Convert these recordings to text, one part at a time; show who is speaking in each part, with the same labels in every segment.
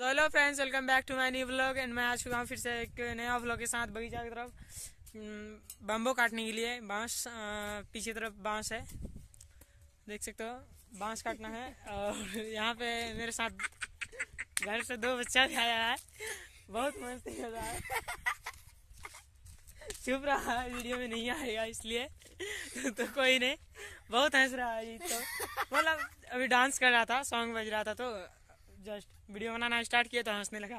Speaker 1: तो hello friends welcome back to my new vlog and मैं आ चुका हूँ फिर से एक नया व्लॉग के साथ बगीचा की तरफ बम्बो hmm, काटने के लिए बांस पीछे तरफ बांस है देख सकते हो बांस काटना है और यहाँ पे मेरे साथ घर से दो बच्चा भी आया है बहुत मस्ती कर रहा है चुप रहा है वीडियो में नहीं आएगा इसलिए तो कोई नहीं बहुत हंस रहा है तो मतलब अभी डांस कर रहा था सॉन्ग बज रहा था तो जस्ट वीडियो बनाना स्टार्ट किया था हंसने लगा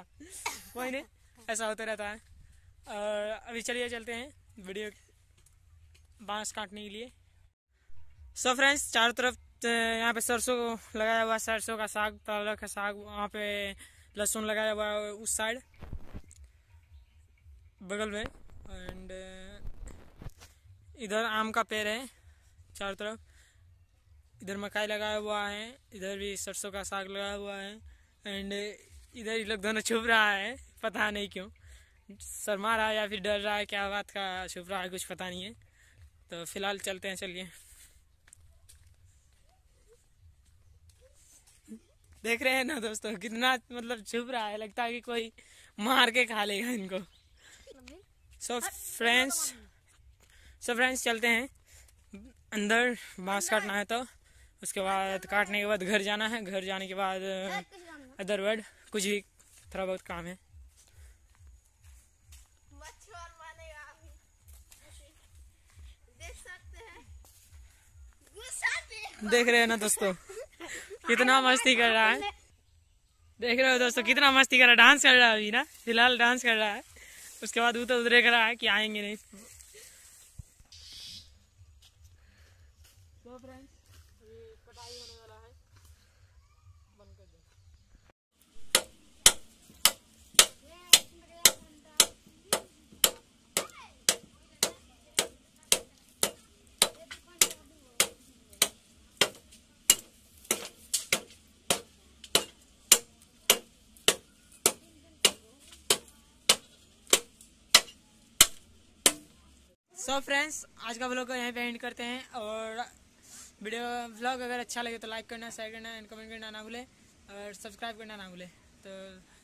Speaker 1: कोई नहीं ऐसा होता रहता है और अभी चलिए चलते हैं वीडियो बांस काटने के लिए सो फ्रेंड्स चारों तरफ यहाँ पे सरसों लगाया हुआ सरसों का साग पालक का साग वहाँ पे लहसुन लगाया हुआ उस साइड बगल में एंड इधर आम का पेड़ है चारों तरफ इधर मकाई लगाया हुआ है इधर भी सरसों का साग लगाया हुआ है एंड uh, इधर ये लोग दोनों छुप रहा है पता नहीं क्यों शर्मा रहा है या फिर डर रहा है क्या बात का छुप रहा है कुछ पता नहीं है तो फिलहाल चलते हैं चलिए देख रहे हैं ना दोस्तों कितना मतलब छुप रहा है लगता है कि कोई मार के खा लेगा इनको सो फ्रेंड्स सो फ्रेंड्स चलते हैं अंदर बांस काटना है तो उसके बाद काटने के बाद घर जाना है घर जाने के बाद अदरवर्ड कुछ भी थोड़ा बहुत काम है देख रहे हो ना दोस्तों कितना मस्ती कर रहा है देख रहे हो दोस्तों कितना मस्ती कर रहा है डांस कर रहा है अभी ना फिलहाल डांस कर रहा है उसके बाद उतर उधर कर रहा है कि आएंगे नहीं तो फ्रेंड्स कटाई होने वाला है सो फ्रेंड्स आज का ब्लॉग यहीं पे एंड करते हैं और वीडियो ब्लॉग अगर अच्छा लगे तो लाइक करना शेयर करना एंड कमेंट करना ना भूले और सब्सक्राइब करना ना भूले तो